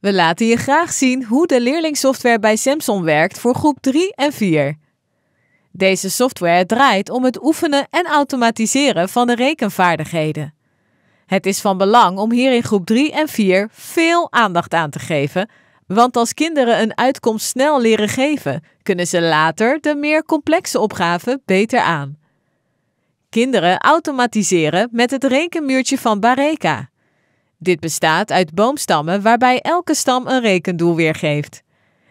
We laten je graag zien hoe de leerlingsoftware bij Samson werkt voor groep 3 en 4. Deze software draait om het oefenen en automatiseren van de rekenvaardigheden. Het is van belang om hier in groep 3 en 4 veel aandacht aan te geven, want als kinderen een uitkomst snel leren geven, kunnen ze later de meer complexe opgaven beter aan. Kinderen automatiseren met het rekenmuurtje van Bareka. Dit bestaat uit boomstammen waarbij elke stam een rekendoel weergeeft.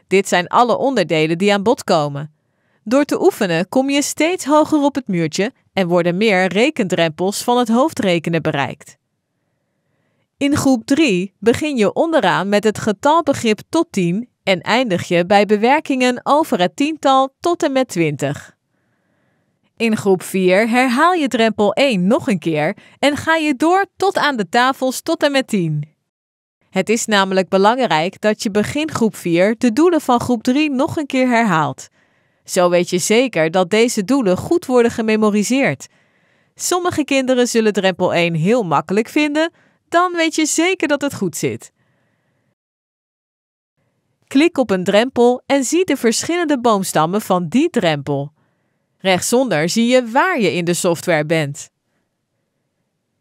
Dit zijn alle onderdelen die aan bod komen. Door te oefenen kom je steeds hoger op het muurtje en worden meer rekendrempels van het hoofdrekenen bereikt. In groep 3 begin je onderaan met het getalbegrip tot 10 en eindig je bij bewerkingen over het tiental tot en met 20. In groep 4 herhaal je drempel 1 nog een keer en ga je door tot aan de tafels tot en met 10. Het is namelijk belangrijk dat je begin groep 4 de doelen van groep 3 nog een keer herhaalt. Zo weet je zeker dat deze doelen goed worden gememoriseerd. Sommige kinderen zullen drempel 1 heel makkelijk vinden, dan weet je zeker dat het goed zit. Klik op een drempel en zie de verschillende boomstammen van die drempel. Rechtsonder zie je waar je in de software bent.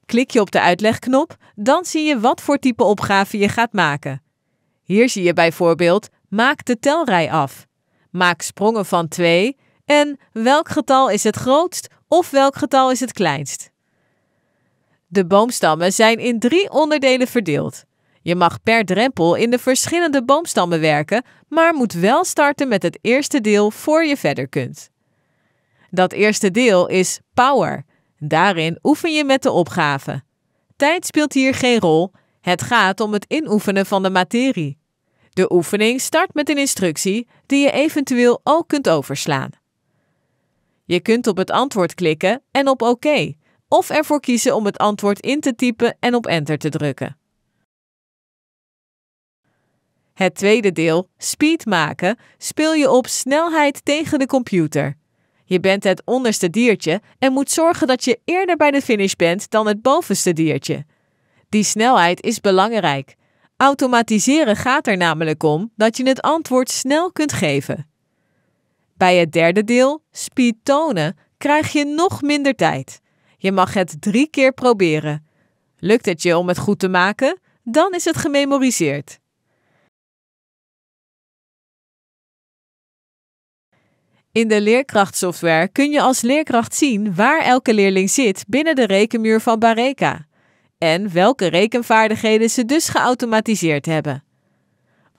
Klik je op de uitlegknop, dan zie je wat voor type opgave je gaat maken. Hier zie je bijvoorbeeld: maak de telrij af, maak sprongen van 2 en welk getal is het grootst of welk getal is het kleinst. De boomstammen zijn in drie onderdelen verdeeld. Je mag per drempel in de verschillende boomstammen werken, maar moet wel starten met het eerste deel voor je verder kunt. Dat eerste deel is power. Daarin oefen je met de opgave. Tijd speelt hier geen rol. Het gaat om het inoefenen van de materie. De oefening start met een instructie die je eventueel ook kunt overslaan. Je kunt op het antwoord klikken en op oké, of ervoor kiezen om het antwoord in te typen en op Enter te drukken. Het tweede deel, speed maken, speel je op snelheid tegen de computer. Je bent het onderste diertje en moet zorgen dat je eerder bij de finish bent dan het bovenste diertje. Die snelheid is belangrijk. Automatiseren gaat er namelijk om dat je het antwoord snel kunt geven. Bij het derde deel, speed tonen, krijg je nog minder tijd. Je mag het drie keer proberen. Lukt het je om het goed te maken? Dan is het gememoriseerd. In de leerkrachtsoftware kun je als leerkracht zien waar elke leerling zit binnen de rekenmuur van Bareka en welke rekenvaardigheden ze dus geautomatiseerd hebben.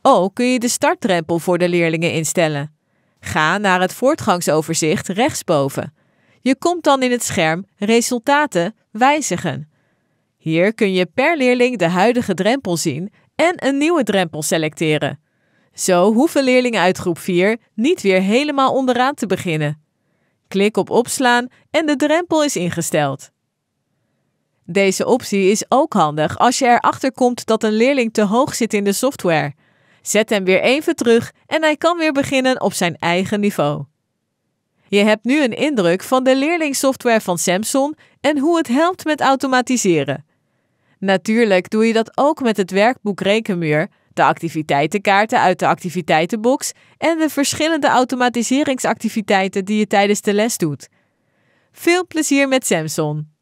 Ook kun je de startdrempel voor de leerlingen instellen. Ga naar het voortgangsoverzicht rechtsboven. Je komt dan in het scherm Resultaten wijzigen. Hier kun je per leerling de huidige drempel zien en een nieuwe drempel selecteren. Zo hoeven leerlingen uit groep 4 niet weer helemaal onderaan te beginnen. Klik op opslaan en de drempel is ingesteld. Deze optie is ook handig als je erachter komt dat een leerling te hoog zit in de software. Zet hem weer even terug en hij kan weer beginnen op zijn eigen niveau. Je hebt nu een indruk van de leerlingsoftware van Samsung en hoe het helpt met automatiseren. Natuurlijk doe je dat ook met het werkboek Rekenmuur, de activiteitenkaarten uit de activiteitenbox en de verschillende automatiseringsactiviteiten die je tijdens de les doet. Veel plezier met Samson!